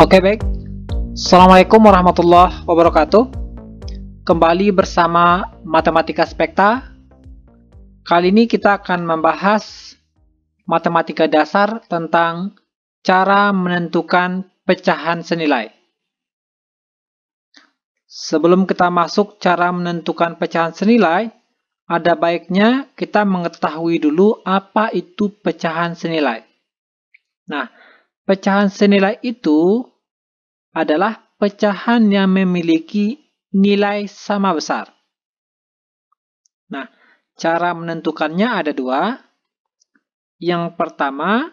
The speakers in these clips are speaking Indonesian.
Oke baik, Assalamualaikum warahmatullahi wabarakatuh Kembali bersama Matematika Spekta Kali ini kita akan membahas matematika dasar tentang cara menentukan pecahan senilai Sebelum kita masuk cara menentukan pecahan senilai ada baiknya kita mengetahui dulu apa itu pecahan senilai. Nah, Pecahan senilai itu adalah pecahan yang memiliki nilai sama besar. Nah, cara menentukannya ada dua. Yang pertama,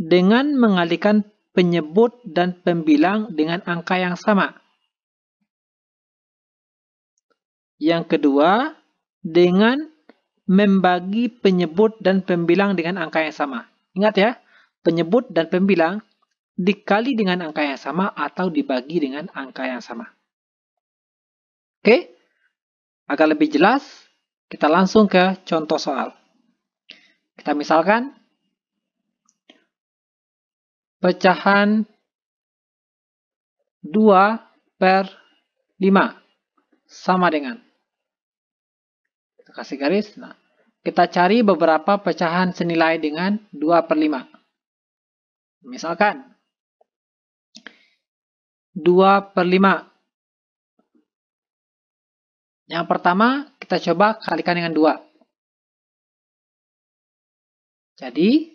dengan mengalihkan penyebut dan pembilang dengan angka yang sama. Yang kedua, dengan membagi penyebut dan pembilang dengan angka yang sama. Ingat ya, penyebut dan pembilang dikali dengan angka yang sama atau dibagi dengan angka yang sama. Oke? Agar lebih jelas, kita langsung ke contoh soal. Kita misalkan pecahan 2 per 5 sama dengan. Kita kasih garis. Nah, kita cari beberapa pecahan senilai dengan 2 per 5. Misalkan 2 per 5. Yang pertama kita coba kalikan dengan 2. Jadi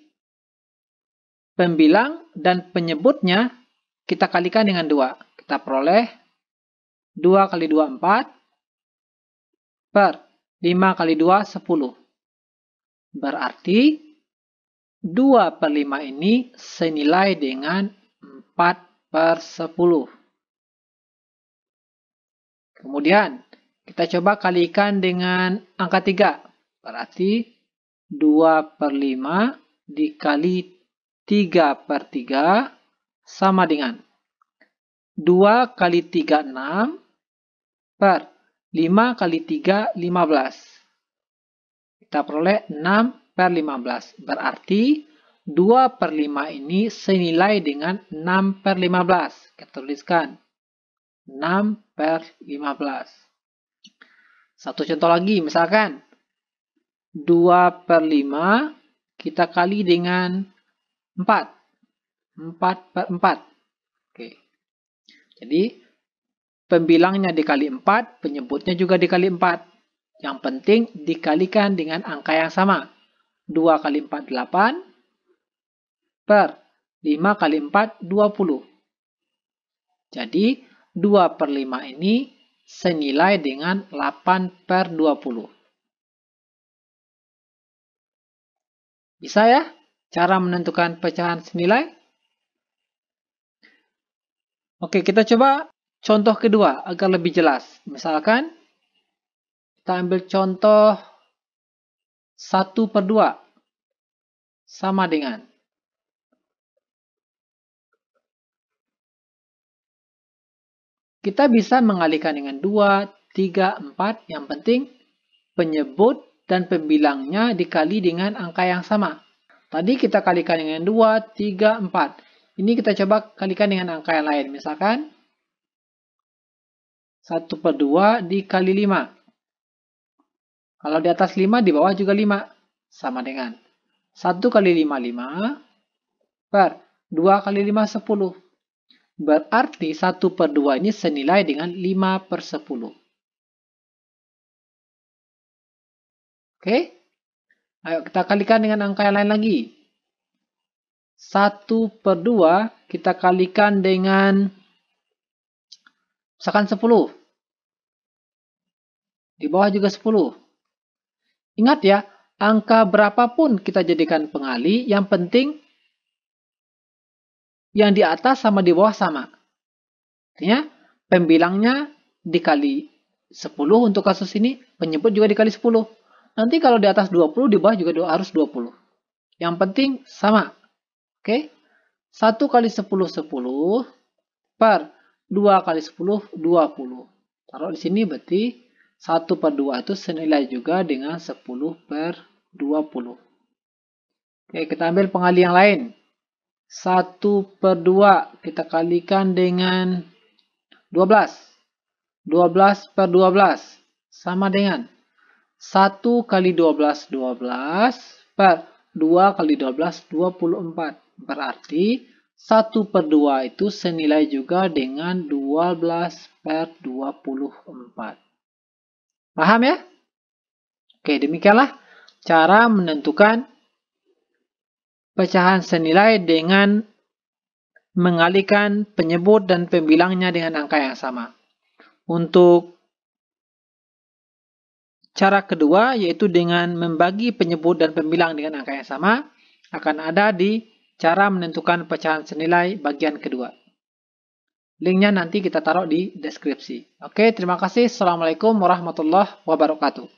pembilang dan penyebutnya kita kalikan dengan 2. Kita peroleh 2 kali 2, 4. Per 5 kali 2, 10. Berarti 2 per 5 ini senilai dengan 4 per 10. Kemudian, kita coba kalikan dengan angka 3. Berarti 2 per 5 dikali 3 per 3 sama dengan 2 kali 3, 6 per 5 kali 3, 15. Kita peroleh 6 per 15. Berarti 2 per 5 ini senilai dengan 6 per 15. Kita tuliskan 6 per 15. Satu contoh lagi, misalkan 2 per 5 kita kali dengan 4. 4 per 4. Oke. Jadi, pembilangnya dikali 4, penyebutnya juga dikali 4. Yang penting dikalikan dengan angka yang sama. 2 kali 4, 8 per 5 kali 4, 20. Jadi 2 per 5 ini senilai dengan 8 per 20. Bisa ya cara menentukan pecahan senilai? Oke, kita coba contoh kedua agar lebih jelas. Misalkan kita ambil contoh 1 per 2 sama dengan 2. Kita bisa mengalihkan dengan 2, 3, 4. Yang penting penyebut dan pembilangnya dikali dengan angka yang sama. Tadi kita kalikan dengan 2, 3, 4. Ini kita coba kalikan dengan angka yang lain. Misalkan 1 per 2 dikali 5. Kalau di atas 5, di bawah juga 5. Sama dengan 1 kali 5, 5. Per 2 kali 5, 10. Berarti 1 per 2 ini senilai dengan 5 per 10. Oke? Okay? Ayo kita kalikan dengan angka yang lain lagi. 1 per 2 kita kalikan dengan misalkan 10. Di bawah juga 10. Ingat ya, angka berapapun kita jadikan pengali, yang penting yang di atas sama di bawah sama. Artinya, pembilangnya dikali 10 untuk kasus ini, penyebut juga dikali 10. Nanti kalau di atas 20, di bawah juga harus 20. Yang penting sama. Oke? 1 kali 10, 10. Per 2 kali 10, 20. Taruh di sini berarti 1 per 2 itu senilai juga dengan 10 per 20. Oke, kita ambil pengali yang lain. 1 per 2 kita kalikan dengan 12. 12 per 12 sama dengan 1 kali 12, 12 per 2 kali 12, 24. Berarti 1 per 2 itu senilai juga dengan 12 per 24. Paham ya? Oke, demikianlah cara menentukan pecahan senilai dengan mengalihkan penyebut dan pembilangnya dengan angka yang sama. Untuk cara kedua, yaitu dengan membagi penyebut dan pembilang dengan angka yang sama, akan ada di cara menentukan pecahan senilai bagian kedua. Linknya nanti kita taruh di deskripsi. Oke, terima kasih. Assalamualaikum warahmatullahi wabarakatuh.